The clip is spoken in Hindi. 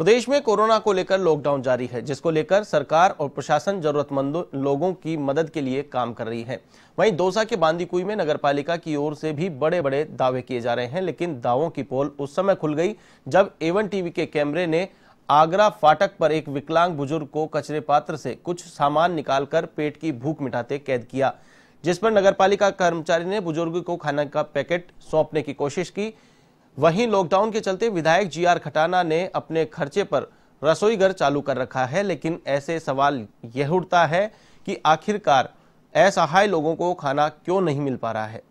प्रदेश में कोरोना को लेकर लॉकडाउन जारी है जिसको लेकर सरकार और प्रशासन जरूरतमंद लोगों की मदद के लिए काम कर रही है वहीं दौसा के बांदीकुई में नगरपालिका की ओर से भी बड़े बड़े दावे किए जा रहे हैं लेकिन दावों की पोल उस समय खुल गई जब एवन टीवी के कैमरे ने आगरा फाटक पर एक विकलांग बुजुर्ग को कचरे पात्र से कुछ सामान निकालकर पेट की भूख मिटाते कैद किया जिस पर नगर कर्मचारी ने बुजुर्ग को खाना का पैकेट सौंपने की कोशिश की वहीं लॉकडाउन के चलते विधायक जी आर खटाना ने अपने खर्चे पर रसोई घर चालू कर रखा है लेकिन ऐसे सवाल यह उठता है कि आखिरकार असहाय लोगों को खाना क्यों नहीं मिल पा रहा है